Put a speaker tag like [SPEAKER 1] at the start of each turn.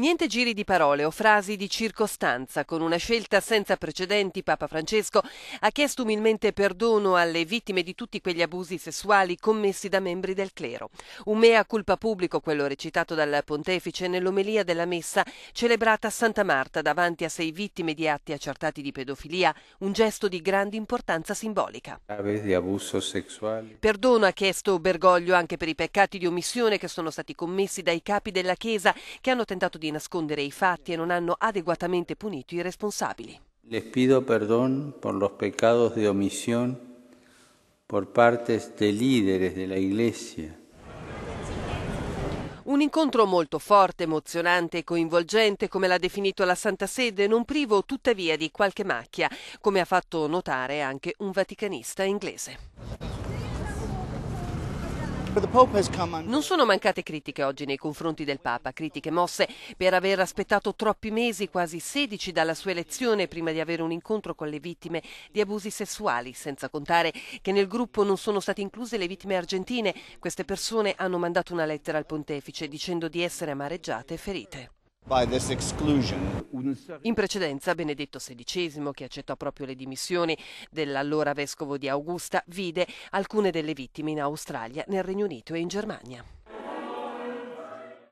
[SPEAKER 1] Niente giri di parole o frasi di circostanza. Con una scelta senza precedenti, Papa Francesco ha chiesto umilmente perdono alle vittime di tutti quegli abusi sessuali commessi da membri del clero. Un mea culpa pubblico, quello recitato dal pontefice nell'omelia della messa celebrata a Santa Marta davanti a sei vittime di atti accertati di pedofilia, un gesto di grande importanza simbolica.
[SPEAKER 2] Di abuso sessuale.
[SPEAKER 1] Perdono ha chiesto Bergoglio anche per i peccati di omissione che sono stati commessi dai capi della Chiesa che hanno tentato di nascondere i fatti e non hanno adeguatamente punito i responsabili.
[SPEAKER 2] Les pido perdón por los pecados de omisión por partes de líderes de la Iglesia.
[SPEAKER 1] Un incontro molto forte, emozionante e coinvolgente, come l'ha definito la Santa Sede, non privo tuttavia di qualche macchia, come ha fatto notare anche un vaticanista inglese. Non sono mancate critiche oggi nei confronti del Papa, critiche mosse per aver aspettato troppi mesi, quasi 16 dalla sua elezione, prima di avere un incontro con le vittime di abusi sessuali, senza contare che nel gruppo non sono state incluse le vittime argentine. Queste persone hanno mandato una lettera al pontefice dicendo di essere amareggiate e ferite. In precedenza Benedetto XVI, che accettò proprio le dimissioni dell'allora vescovo di Augusta, vide alcune delle vittime in Australia, nel Regno Unito e in Germania.